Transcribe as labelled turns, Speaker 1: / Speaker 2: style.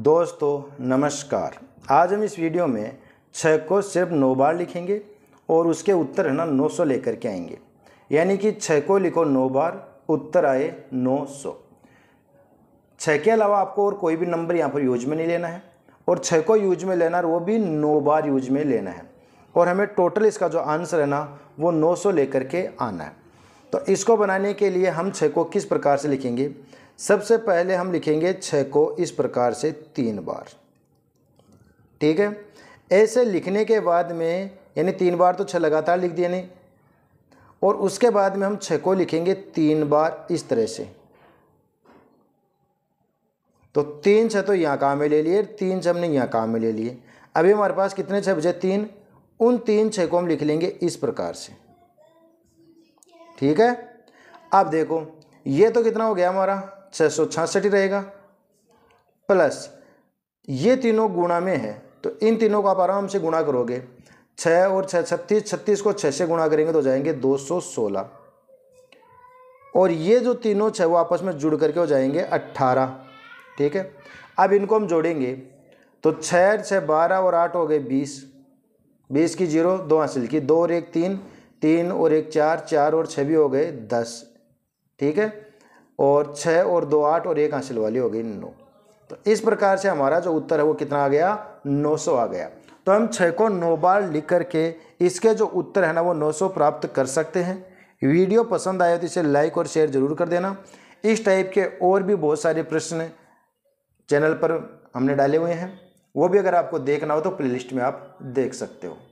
Speaker 1: दोस्तों नमस्कार आज हम इस वीडियो में छः को सिर्फ नौ बार लिखेंगे और उसके उत्तर है ना नौ सौ लेकर के आएंगे यानी कि छः को लिखो नौ बार उत्तर आए नौ सौ छः के अलावा आपको और कोई भी नंबर यहाँ पर यूज में नहीं लेना है और छः को यूज में लेना वो भी नौ बार यूज में लेना है और हमें टोटल इसका जो आंसर है ना वो नौ सौ लेकर के आना है तो इसको बनाने के लिए हम छः को किस प्रकार से लिखेंगे सबसे पहले हम लिखेंगे छः को इस प्रकार से तीन बार ठीक है ऐसे लिखने के बाद में यानी तीन बार तो छः लगातार लिख दिया नहीं और उसके बाद में हम छः को लिखेंगे तीन बार इस तरह से तो तीन छः तो यहाँ काम में ले लिए तीन छः हमने यहाँ काम में ले लिए अभी हमारे पास कितने छः बजे तीन उन तीन छः को हम लिख लेंगे इस प्रकार से ठीक है अब देखो ये तो कितना हो गया हमारा छः सौ रहेगा प्लस ये तीनों गुणा में है तो इन तीनों को आप आराम से गुणा करोगे छः और छः छत्तीस छत्तीस को छः से गुणा करेंगे तो जाएंगे दो सौ सोलह और ये जो तीनों छः वो आपस में जुड़ करके हो जाएंगे अट्ठारह ठीक है अब इनको हम जोड़ेंगे तो छः छः बारह और आठ हो गए बीस बीस की जीरो दो हासिल की दो और एक तीन तीन और एक चार चार और छः भी हो गए दस ठीक है और छः और दो आठ और एक हासिल वाली हो गई नौ तो इस प्रकार से हमारा जो उत्तर है वो कितना आ गया नौ सौ आ गया तो हम छः को नौ बार लिख करके इसके जो उत्तर है ना वो नौ सौ प्राप्त कर सकते हैं वीडियो पसंद आए तो इसे लाइक और शेयर ज़रूर कर देना इस टाइप के और भी बहुत सारे प्रश्न चैनल पर हमने डाले हुए हैं वो भी अगर आपको देखना हो तो लिस्ट में आप देख सकते हो